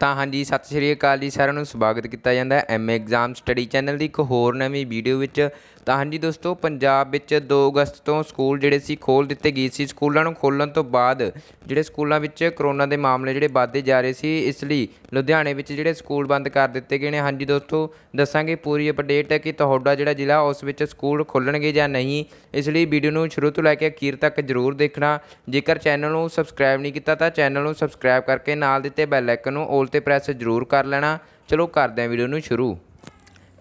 ਤਾਂ ਹਾਂਜੀ ਸਤਿ ਸ਼੍ਰੀ ਅਕਾਲ ਜੀ ਸਾਰਿਆਂ ਨੂੰ ਸਵਾਗਤ ਕੀਤਾ ਜਾਂਦਾ ਹੈ ਐਮਏ ਐਗਜ਼ਾਮ ਸਟੱਡੀ ਚੈਨਲ ਦੀ ਇੱਕ ਹੋਰ ਨਵੀਂ ਵੀਡੀਓ ਵਿੱਚ ਤਾਂ ਹਾਂਜੀ ਦੋਸਤੋ ਪੰਜਾਬ ਵਿੱਚ 2 ਅਗਸਤ ਤੋਂ ਸਕੂਲ ਜਿਹੜੇ ਸੀ ਖੋਲ ਦਿੱਤੇ ਗਏ ਸੀ ਸਕੂਲਾਂ ਨੂੰ ਖੋਲਣ ਤੋਂ ਬਾਅਦ ਜਿਹੜੇ ਸਕੂਲਾਂ ਵਿੱਚ ਕਰੋਨਾ ਦੇ ਮਾਮਲੇ ਜਿਹੜੇ ਵੱਧਦੇ ਜਾ ਰਹੇ ਸੀ ਇਸ ਲਈ ਲੁਧਿਆਣੇ ਵਿੱਚ ਜਿਹੜੇ ਸਕੂਲ ਬੰਦ ਕਰ ਦਿੱਤੇ ਗਏ ਨੇ ਹਾਂਜੀ ਦੋਸਤੋ ਦੱਸਾਂਗੇ ਪੂਰੀ ਅਪਡੇਟ ਕਿ ਤੁਹਾਡਾ ਜਿਹੜਾ ਜ਼ਿਲ੍ਹਾ ਉਸ ਵਿੱਚ ਸਕੂਲ ਖੋਲਣਗੇ ਜਾਂ ਨਹੀਂ ਇਸ ਲਈ ਵੀਡੀਓ ਨੂੰ ਸ਼ੁਰੂ ਤੋਂ ਲੈ ਕੇ ਅਖੀਰ ਤੱਕ ਜ਼ਰੂਰ ਦੇਖਣਾ ਜੇਕਰ ਚੈਨਲ ਨੂੰ ਸਬਸਕ੍ਰਾਈਬ ਨਹੀਂ ਕੀਤਾ ਤਾਂ ਚੈਨਲ ਨੂੰ ਸਬਸਕ੍ਰਾਈਬ ਕਰਕੇ ਨਾਲ ਦਿੱਤੇ ਬੈਲ ਆਈਕਨ ਨੂੰ ਆਲ तो प्रेस जरूर कर लेना चलो कर दें वीडियो में शुरू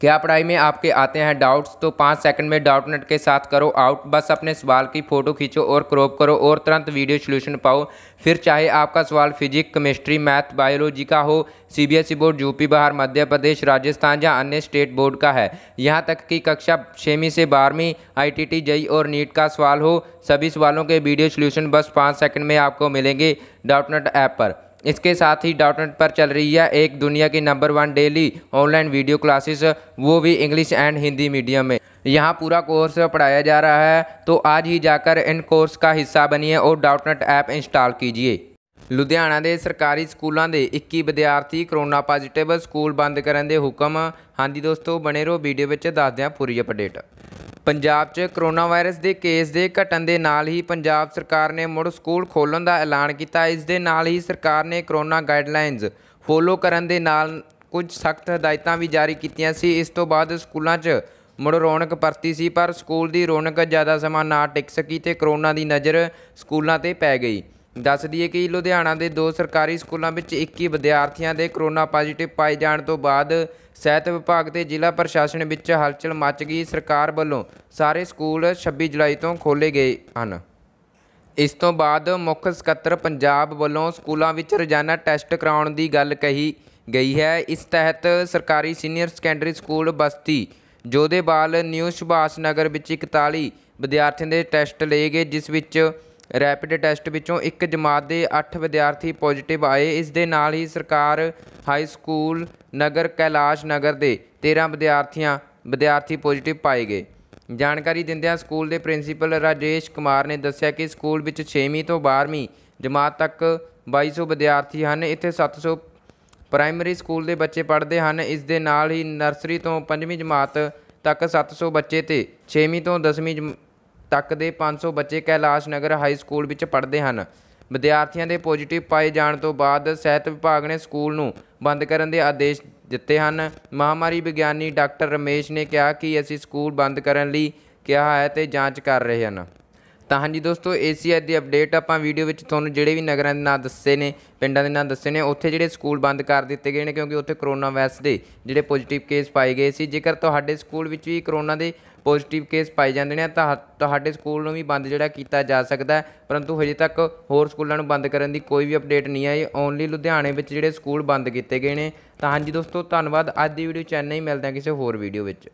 क्या पढ़ाई में आपके आते हैं डाउट्स तो पाँच सेकंड में डाउट नट के साथ करो आउट बस अपने सवाल की फ़ोटो खींचो और क्रॉप करो और तुरंत वीडियो सोल्यूशन पाओ फिर चाहे आपका सवाल फिजिक्स केमिस्ट्री मैथ बायोलॉजी का हो CBSE board UP Bihar Madhya Pradesh Rajasthan या अन्य स्टेट बोर्ड का है यहाँ तक कि कक्षा छवीं से बारहवीं टी टी e और नीट का सवाल हो सभी सवालों के वीडियो सोल्यूशन बस पाँच सेकंड में आपको मिलेंगे डाउटनेट ऐप पर इसके साथ ही डॉट नेट पर चल रही है एक दुनिया की number one daily online video classes वो भी इंग्लिश एंड हिंदी मीडियम में यहाँ पूरा कोर्स पढ़ाया जा रहा है तो आज ही जाकर इन कोर्स का हिस्सा बनिए और डॉट नेट ऐप इंस्टॉल कीजिए ਲੁਧਿਆਣਾ ਦੇ ਸਰਕਾਰੀ ਸਕੂਲਾਂ ਦੇ 21 ਵਿਦਿਆਰਥੀ ਕਰੋਨਾ ਪੋਜ਼ਿਟਿਵ ਸਕੂਲ ਬੰਦ ਕਰਨ ਦੇ ਹੁਕਮ ਹਾਂਜੀ ਦੋਸਤੋ ਬਣੇ ਰਹੋ ਵੀਡੀਓ ਵਿੱਚ ਦੱਸਦੇ ਹਾਂ ਪੂਰੀ ਅਪਡੇਟ ਪੰਜਾਬ 'ਚ ਕਰੋਨਾ ਵਾਇਰਸ ਦੇ ਕੇਸ ਦੇ ਘਟਣ ਦੇ ਨਾਲ ਹੀ ਪੰਜਾਬ ਸਰਕਾਰ ਨੇ ਮੁੜ ਸਕੂਲ ਖੋਲਣ ਦਾ ਐਲਾਨ ਕੀਤਾ ਇਸ ਦੇ ਨਾਲ ਹੀ ਸਰਕਾਰ ਨੇ ਕਰੋਨਾ ਗਾਈਡਲਾਈਨਸ ਫੋਲੋ ਕਰਨ ਦੇ ਨਾਲ ਕੁਝ ਸਖਤ ਹਦਾਇਤਾਂ ਵੀ ਜਾਰੀ ਕੀਤੀਆਂ ਸੀ ਇਸ ਤੋਂ ਬਾਅਦ ਸਕੂਲਾਂ 'ਚ ਮੁੜ ਰੌਣਕ ਪਰਤੀ ਸੀ ਪਰ ਸਕੂਲ ਦੀ ਰੌਣਕ ਜ਼ਿਆਦਾ ਸਮਾਂ ਨਾ ਟਿਕ ਸਕੀ ਤੇ ਕਰੋਨਾ ਦੀ ਨਜ਼ਰ ਸਕੂਲਾਂ ਤੇ ਪੈ ਗਈ ਦੱਸ ਦਈਏ ਕਿ ਲੁਧਿਆਣਾ ਦੇ ਦੋ ਸਰਕਾਰੀ ਸਕੂਲਾਂ ਵਿੱਚ 21 ਵਿਦਿਆਰਥੀਆਂ ਦੇ ਕਰੋਨਾ ਪੋਜ਼ਿਟਿਵ ਪਾਏ ਜਾਣ ਤੋਂ ਬਾਅਦ ਸਿਹਤ ਵਿਭਾਗ ਤੇ ਜ਼ਿਲ੍ਹਾ ਪ੍ਰਸ਼ਾਸਨ ਵਿੱਚ ਹਲਚਲ ਮਚ ਗਈ ਸਰਕਾਰ ਵੱਲੋਂ ਸਾਰੇ ਸਕੂਲ 26 ਜੁਲਾਈ ਤੋਂ ਖੋਲੇ ਗਏ ਹਨ ਇਸ ਤੋਂ ਬਾਅਦ ਮੁੱਖ ਸਕੱਤਰ ਪੰਜਾਬ ਵੱਲੋਂ ਸਕੂਲਾਂ ਵਿੱਚ ਰੋਜ਼ਾਨਾ ਟੈਸਟ ਕਰਾਉਣ ਦੀ ਗੱਲ ਕਹੀ ਗਈ ਹੈ ਇਸ ਤਹਿਤ ਸਰਕਾਰੀ senior secondary school Basti Jodhewal new Subhash Nagar ਵਿੱਚ 41 ਵਿਦਿਆਰਥੀਆਂ ਦੇ ਟੈਸਟ ਲਏ ਗਏ ਜਿਸ ਵਿੱਚ ਰੈਪਿਡ ਟੈਸਟ ਵਿੱਚੋਂ ਇੱਕ ਜਮਾਤ ਦੇ 8 ਵਿਦਿਆਰਥੀ ਪੋਜ਼ਿਟਿਵ ਆਏ ਇਸ ਦੇ ਨਾਲ ਹੀ ਸਰਕਾਰ ਹਾਈ ਸਕੂਲ ਨਗਰ ਕੈਲਾਸ਼ ਨਗਰ ਦੇ 13 ਵਿਦਿਆਰਥੀਆਂ ਵਿਦਿਆਰਥੀ ਪੋਜ਼ਿਟਿਵ ਪਾਏ ਗਏ ਜਾਣਕਾਰੀ ਦਿੰਦਿਆਂ ਸਕੂਲ ਦੇ ਪ੍ਰਿੰਸੀਪਲ ਰਾਜੇਸ਼ ਕੁਮਾਰ ਨੇ ਦੱਸਿਆ ਕਿ ਸਕੂਲ ਵਿੱਚ 6ਵੀਂ ਤੋਂ 12ਵੀਂ ਜਮਾਤ ਤੱਕ 2200 ਵਿਦਿਆਰਥੀ ਹਨ ਇੱਥੇ 700 ਪ੍ਰਾਇਮਰੀ ਸਕੂਲ ਦੇ ਬੱਚੇ ਪੜ੍ਹਦੇ ਹਨ ਇਸ ਦੇ ਨਾਲ ਹੀ ਨਰਸਰੀ ਤੋਂ 5ਵੀਂ ਜਮਾਤ ਤੱਕ 700 ਬੱਚੇ ਤੇ 6ਵੀਂ ਤੋਂ 10ਵੀਂ ਤੱਕ ਦੇ 500 ਬੱਚੇ ਕੈਲਾਸ਼ ਨਗਰ ਹਾਈ ਸਕੂਲ ਵਿੱਚ ਪੜ੍ਹਦੇ ਹਨ ਵਿਦਿਆਰਥੀਆਂ ਦੇ ਪੋਜ਼ਿਟਿਵ ਪਾਏ ਜਾਣ ਤੋਂ ਬਾਅਦ ਸਿਹਤ ਵਿਭਾਗ ਨੇ ਸਕੂਲ ਨੂੰ ਬੰਦ ਕਰਨ ਦੇ ਆਦੇਸ਼ ਦਿੱਤੇ ਹਨ ਮਹਾਮਾਰੀ ਵਿਗਿਆਨੀ ਡਾਕਟਰ ਰਮੇਸ਼ ਨੇ ਕਿਹਾ ਕਿ ਅਸੀਂ ਸਕੂਲ ਬੰਦ ਕਰਨ ਲਈ ਕਿਹਾ ਹੈ ਤੇ ਜਾਂਚ ਕਰ ਰਹੇ ਹਨ ਤਾਂ ਹਾਂਜੀ ਦੋਸਤੋ ਏਸੀਆਰ ਦੀ ਅਪਡੇਟ ਆਪਾਂ ਵੀਡੀਓ ਵਿੱਚ ਤੁਹਾਨੂੰ ਜਿਹੜੇ ਵੀ ਨਗਰਾਂ ਦੇ ਨਾਂ ਦੱਸੇ ਨੇ ਪਿੰਡਾਂ ਦੇ ਨਾਂ ਦੱਸੇ ਨੇ ਉੱਥੇ ਜਿਹੜੇ ਸਕੂਲ ਬੰਦ ਕਰ ਦਿੱਤੇ ਗਏ ਨੇ ਕਿਉਂਕਿ ਉੱਥੇ ਕਰੋਨਾ ਵਾਇਰਸ ਦੇ ਜਿਹੜੇ ਪੋਜ਼ਿਟਿਵ ਕੇਸ ਪਾਏ ਗਏ ਸੀ ਜੇਕਰ ਤੁਹਾਡੇ ਸਕੂਲ ਵਿੱਚ ਵੀ ਕਰੋਨਾ ਦੇ ਪੋਜ਼ਿਟਿਵ ਕੇਸ ਪਾਏ ਜਾਂਦੇ ਨੇ ਤਾਂ ਤੁਹਾਡੇ ਸਕੂਲ ਨੂੰ ਵੀ ਬੰਦ ਜਿਹੜਾ ਕੀਤਾ ਜਾ ਸਕਦਾ ਪਰੰਤੂ ਹਜੇ ਤੱਕ ਹੋਰ ਸਕੂਲਾਂ ਨੂੰ ਬੰਦ ਕਰਨ ਦੀ ਕੋਈ ਵੀ ਅਪਡੇਟ ਨਹੀਂ ਆਈ ਓਨਲੀ ਲੁਧਿਆਣੇ ਵਿੱਚ ਜਿਹੜੇ ਸਕੂਲ ਬੰਦ ਕੀਤੇ ਗਏ ਨੇ ਤਾਂ ਹਾਂਜੀ ਦੋਸਤੋ ਧੰਨਵਾਦ ਅੱਜ ਦੀ ਵੀਡੀਓ ਚੈਨਲ ਹੀ ਮਿਲਦੇ ਹਾਂ ਕਿਸੇ ਹੋਰ ਵੀਡੀਓ ਵਿੱਚ